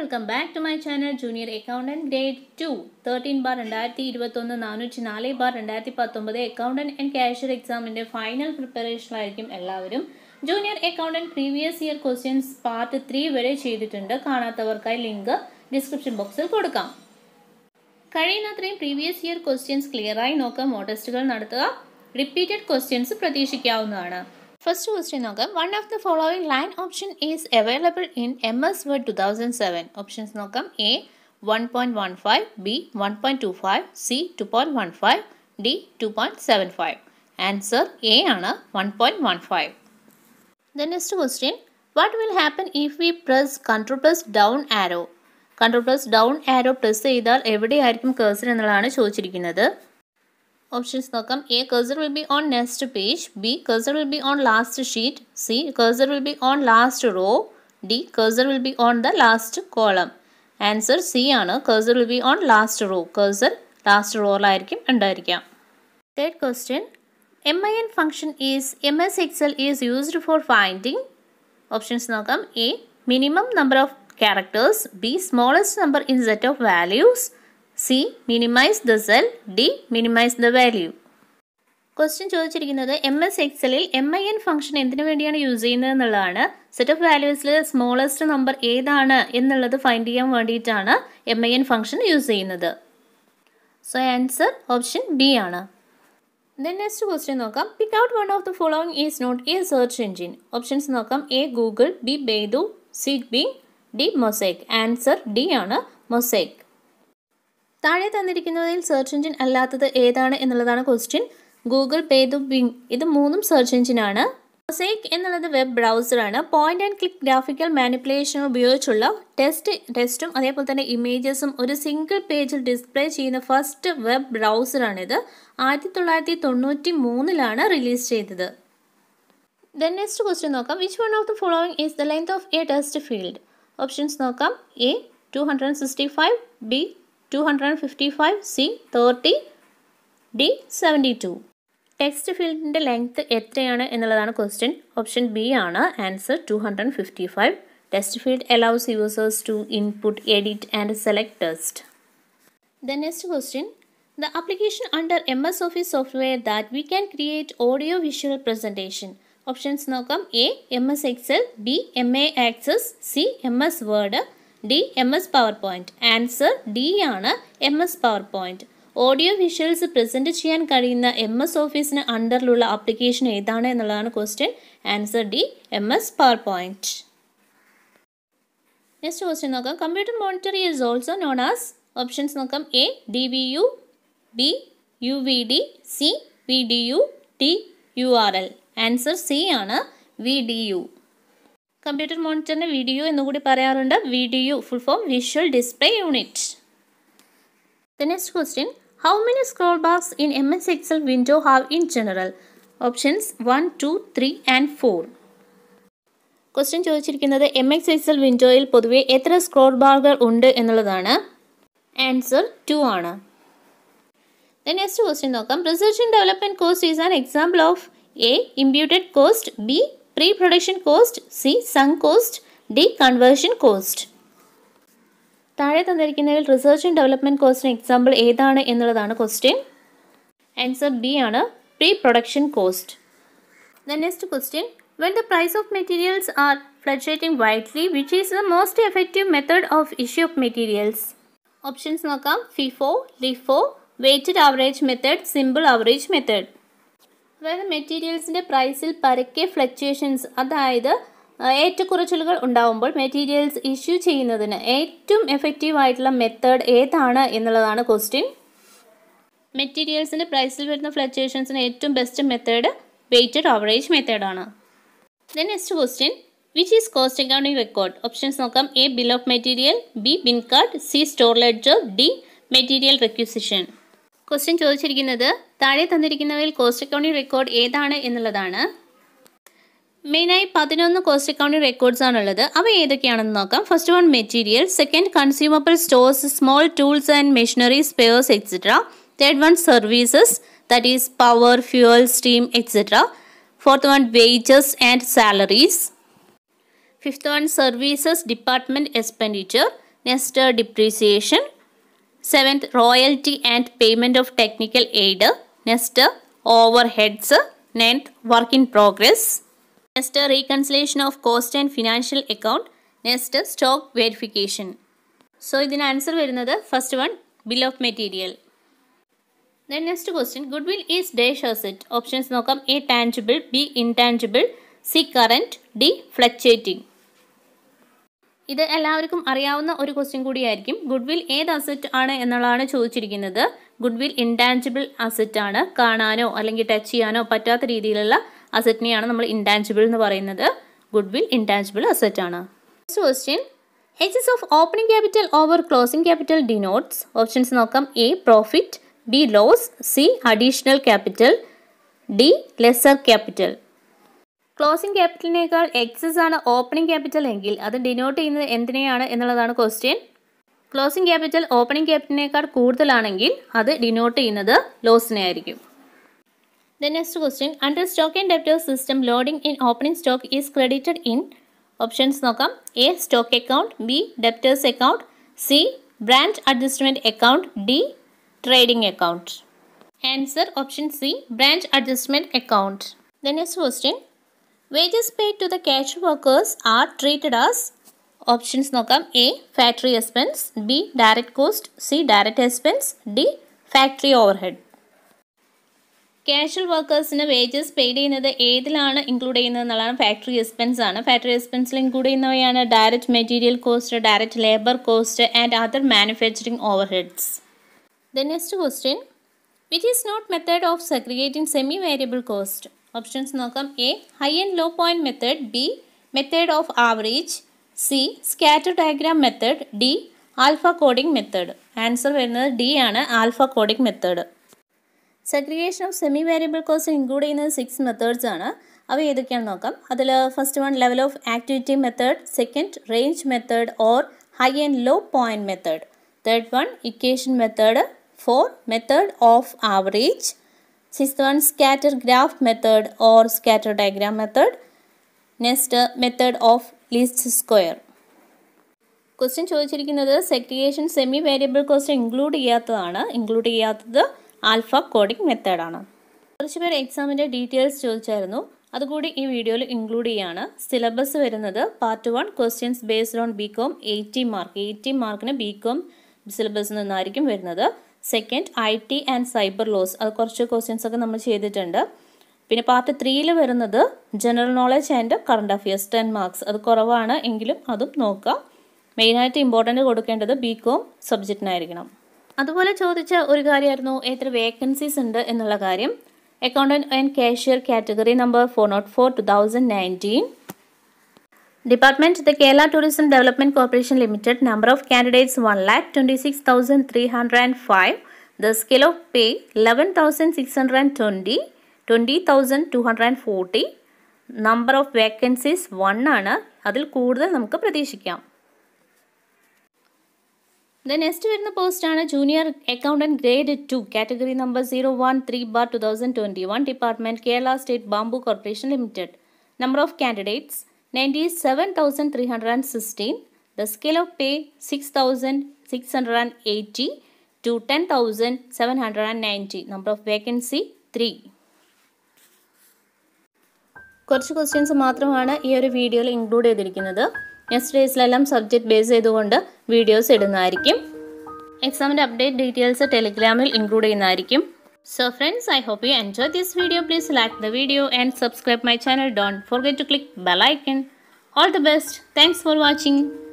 Welcome back to my channel junior accountant grade two thirteen bar രണ്ടായിരത്തി ഇരുപത്തൊന്ന് നാനൂറ്റി നാല് ബാർ രണ്ടായിരത്തി പത്തൊമ്പത് അക്കൗണ്ടന്റ് ആൻഡ് കാഷ്യർ എക്സാമിൻ്റെ ഫൈനൽ പ്രിപ്പറേഷനിലായിരിക്കും എല്ലാവരും junior accountant previous year questions part three വരെ ചെയ്തിട്ടുണ്ട് കാണാത്തവർക്കായി ലിങ്ക് ഡിസ്ക്രിപ്ഷൻ ബോക്സിൽ കൊടുക്കാം കഴിയുന്നത്രയും പ്രീവിയസ് ഇയർ ക്വസ്റ്റ്യൻസ് ക്ലിയറായി നോക്കാം മോട്ടസ്റ്റുകൾ നടത്തുക റിപ്പീറ്റഡ് ക്വസ്റ്റ്യൻസ് പ്രതീക്ഷിക്കാവുന്നതാണ് ഫസ്റ്റ് ക്വസ്റ്റ്യൻ നോക്കാം one of the following line option is available in M S Word two thousand seven options നോക്കാം A one point one five B one point two five C two point one five D two point seven five answer A ആണ് one point one five the next question what will happen if we press control plus down arrow control plus down arrow press ചെയ്താൽ എവിടെയായിരിക്കും കേസർ എന്നുള്ളതാണ് ചോദിച്ചിരിക്കുന്നത് options nakam a cursor will be on next page b cursor will be on last sheet c cursor will be on last row d cursor will be on the last column answer c aanu cursor will be on last row cursor last row la irikkum undirikkam third question min function is ms excel is used for finding options nakam a minimum number of characters b smallest number in set of values C minimise the cell D minimise the value question ചോദിച്ചിരിക്കുന്നത് M S എക്സലിൽ M I N function എന്തിനു വേണ്ടിയാണ് use ചെയ്യുന്നത് എന്നുള്ളതാണ് set of വാല്യൂസിൽ smallest number ഏതാണ് എന്നുള്ളത് find ചെയ്യാൻ വേണ്ടിയിട്ടാണ് M I N function use ചെയ്യുന്നത് സോ ആൻസർ ഓപ്ഷൻ ബി ആണ് ദെൻ നെക്സ്റ്റ് ക്വസ്റ്റ്യൻ നോക്കാം pick out one of the following is not a search engine options നോക്കാം A Google B Baidu C B D Mosaic answer D ആണ് Mosaic താഴെ തന്നിരിക്കുന്നതിൽ search engine അല്ലാത്തത് ഏതാണ് എന്നുള്ളതാണ് question Google പേ ദു ബിങ് ഇത് മൂന്നും സെർച്ച് എഞ്ചിനാണ് സേക്ക് എന്നുള്ളത് വെബ് ബ്രൗസറാണ് point and click graphical manipulation ഉപയോഗിച്ചുള്ള ടെസ്റ്റ് ടെസ്റ്റും അതേപോലെ തന്നെ ഇമേജസും ഒരു സിംഗിൾ പേജിൽ ഡിസ്പ്ലേ ചെയ്യുന്ന ഫസ്റ്റ് വെബ് ബ്രൗസറാണിത് ആയിരത്തി തൊള്ളായിരത്തി തൊണ്ണൂറ്റി മൂന്നിലാണ് റിലീസ് ചെയ്തത് ദെൻ നെക്സ്റ്റ് ക്വസ്റ്റ്യൻ നോക്കാം which one of the following is the length of a test field options നോക്കാം A two hundred sixty five B 255, C 30, D 72. Text ഫീൽഡിൻ്റെ ലെങ്ത് എത്രയാണ് എന്നുള്ളതാണ് ക്വസ്റ്റ്യൻ ഓപ്ഷൻ ബി ആണ് answer two hundred fifty five text field allows users to input edit and select test the next question the application under M S Office software that we can create audio visual presentation options നോക്കാം A M S Excel B M S Access C M S Word D M S PowerPoint answer D ആണ് M S PowerPoint audio visuals present ചെയ്യാൻ കഴിയുന്ന M S ഓഫീസിന് അണ്ടറിലുള്ള application ഏതാണ് എന്നുള്ളതാണ് question answer D M S PowerPoint next question നോക്കാം computer monitor is also known as options നോക്കാം A D V U B U V D C V D U T U R L answer C ആണ് V D U computer മോണിറ്ററിന് video എന്നുകൂടി പറയാറുണ്ട് video full form visual display unit the next question how many scroll bars in M S Excel window have in general options one two three and four question ചോദിച്ചിരിക്കുന്നത് M X Excel വിൻഡോയിൽ പൊതുവേ എത്ര scroll ബാറുകൾ ഉണ്ട് എന്നുള്ളതാണ് answer two ആണ് next question നോക്കാം research and development cost is an example of A imputed cost B pre-production cost, C. Sunk cost, D. Conversion cost. താഴെ തന്നിരിക്കുന്നതിൽ റിസർച്ച് ആൻഡ് ഡെവലപ്മെൻറ്റ് കോസ്റ്റിന് എക്സാമ്പിൾ ഏതാണ് എന്നുള്ളതാണ് ക്വസ്റ്റ്യൻ ആൻസർ ബി ആണ് pre production cost the next question when the price of materials are fluctuating widely which is the most effective method of issue of materials options നോക്കാം FIFO LIFO weighted average method simple average method അതായത് മെറ്റീരിയൽസിൻ്റെ പ്രൈസിൽ പരക്കെ fluctuations അതായത് ഏറ്റക്കുറച്ചിലുകൾ ഉണ്ടാവുമ്പോൾ materials issue ചെയ്യുന്നതിന് ഏറ്റവും എഫക്റ്റീവ് ആയിട്ടുള്ള മെത്തേഡ് ഏതാണ് എന്നുള്ളതാണ് ക്വസ്റ്റ്യൻ മെറ്റീരിയൽസിൻ്റെ പ്രൈസിൽ വരുന്ന ഫ്ലക്ച്വേഷൻസിന് ഏറ്റവും ബെസ്റ്റ് മെത്തേഡ് വെയ്റ്റഡ് ആവറേജ് മെത്തേഡാണ് then next question which is cost accounting record options നോക്കാം A bill of material B bin card C store ledger D material requisition question ചോദിച്ചിരിക്കുന്നത് താഴെ തന്നിരിക്കുന്നവയിൽ കോസ്റ്റ് അക്കൗണ്ടിംഗ് റെക്കോർഡ് ഏതാണ് എന്നുള്ളതാണ് മെയിനായി പതിനൊന്ന് കോസ്റ്റ് അക്കൗണ്ടിംഗ് റെക്കോർഡ്സ് ആണുള്ളത് അവ ഏതൊക്കെയാണെന്ന് നോക്കാം first one material second consumable stores small tools and machinery spares etcetera third one services that is power fuel steam etcetera fourth one wages and salaries fifth one services department expenditure next depreciation seventh royalty and payment of technical aid next overheads ninth work in progress next reconciliation of cost and financial account next stock verification so ഇതിന് answer വരുന്നത് first one bill of material then next question goodwill is dash asset options നോക്കാം A tangible B intangible C current D fluctuating ഇത് എല്ലാവർക്കും അറിയാവുന്ന ഒരു question കൂടിയായിരിക്കും goodwill ഏത് asset ആണ് എന്നുള്ളതാണ് ചോദിച്ചിരിക്കുന്നത് ഗുഡ്വിൽ ഇൻടാഞ്ചിബിൾ അസറ്റ് ആണ് കാണാനോ അല്ലെങ്കിൽ ടച്ച് ചെയ്യാനോ പറ്റാത്ത രീതിയിലുള്ള അസറ്റിനെയാണ് നമ്മൾ ഇൻടാഞ്ചിബിൾ എന്ന് പറയുന്നത് ഗുഡ്വിൽ ഇൻടാഞ്ചിബിൾ അസറ്റ് ആണ് next question excess of opening capital over closing capital denotes options നോക്കാം A profit B loss C additional capital D lesser capital closing ക്യാപിറ്റലിനേക്കാൾ എക്സസ് ആണ് ഓപ്പണിംഗ് ക്യാപിറ്റൽ എങ്കിൽ അത് ഡിനോട്ട് ചെയ്യുന്നത് എന്തിനെയാണ് എന്നുള്ളതാണ് ക്വസ്റ്റ്യൻ ക്ലോസിംഗ് ക്യാപിറ്റൽ ഓപ്പണിംഗ് ക്യാപിറ്റലിനേക്കാൾ കൂടുതലാണെങ്കിൽ അത് ഡിനോട്ട് ചെയ്യുന്നത് ലോസിനെ ആയിരിക്കും the next question under stock and debtors system loading in opening stock is credited in options നോക്കാം A stock account B debtors account C branch adjustment account D trading account answer option C branch adjustment account the next question wages paid to the casual workers are treated as options നോക്കാം A factory expense B direct cost C direct expense D factory overhead casual വർക്കേഴ്സിന് wages paid ചെയ്യുന്നത് ഏതിലാണ് include ചെയ്യുന്നത് എന്നുള്ളതാണ് factory expense ആണ് factory എക്സ്പെൻസിൽ include ചെയ്യുന്നവയാണ് direct material cost direct labour cost and other manufacturing overheads the next question which is not method of segregating semi variable cost options നോക്കാം A high and low point method B method of average C scatter diagram method D alpha coding method answer വരുന്നത് D ആണ് alpha coding method segregation of semi variable costs include ചെയ്യുന്നത് six methods ആണ് അവ ഏതൊക്കെയാണ് നോക്കാം അതിൽ first one level of activity method second range method or high and low point method third one equation method four method of average Sixth one scatter graph method or scatter diagram method. Next method of least square. Question ചോദിച്ചിരിക്കുന്നത് segregation semi variable question include ചെയ്യാത്തതാണ് include ചെയ്യാത്തത് alpha coding മെത്തേഡാണ് കുറച്ച് പേർ എക്സാമിൻ്റെ details ചോദിച്ചായിരുന്നു അതുകൂടി ഈ വീഡിയോയിൽ ഇൻക്ലൂഡ് ചെയ്യാണ് സിലബസ് വരുന്നത് part one questions based on B Com eighty mark eighty മാർക്കിന് ബി കോം സിലബസിൽ നിന്നായിരിക്കും വരുന്നത് second I T and cyber laws അത് കുറച്ച് ക്വസ്റ്റ്യൻസ് ഒക്കെ നമ്മൾ ചെയ്തിട്ടുണ്ട് പിന്നെ പാർട്ട് ത്രീയിൽ വരുന്നത് general knowledge and current affairs ten marks അത് കുറവാണ് എങ്കിലും അതും നോക്കുക മെയിനായിട്ട് ഇമ്പോർട്ടൻറ്റ് കൊടുക്കേണ്ടത് ബി കോം സബ്ജക്റ്റിനായിരിക്കണം അതുപോലെ ചോദിച്ച ഒരു കാര്യമായിരുന്നു എത്ര വേക്കൻസീസ് ഉണ്ട് എന്നുള്ള കാര്യം accountant and cashier category number four naught four two thousand nineteen Department The Kerala Tourism Development Corporation Limited Number of candidates 1,26,305 The scale of pay 11,620 20,240 Number of vacancies 1 ആണ് അതിൽ കൂടുതൽ നമുക്ക് പ്രതീക്ഷിക്കാം ദ നെക്സ്റ്റ് വരുന്ന post ആണ് junior accountant grade two category number zero one three bar two thousand twenty one department Kerala state bamboo corporation limited number of candidates 97316 the scale of pay 6680 to 10790 number of vacancy 3 കുറച്ച് questions മാത്രമാണ് ഈ ഒരു വീഡിയോയിൽ include ചെയ്തിരിക്കുന്നത് next ഡേയ്സിലെല്ലാം subject base ചെയ്തുകൊണ്ട് videos ഇടുന്നതായിരിക്കും എക്സാമിൻ്റെ അപ്ഡേറ്റ് ഡീറ്റെയിൽസ് ടെലിഗ്രാമിൽ ഇൻക്ലൂഡ് ചെയ്യുന്നതായിരിക്കും So friends, I hope you enjoyed this video. Please like the video and subscribe my channel. Don't forget to click bell icon. All the best. Thanks for watching.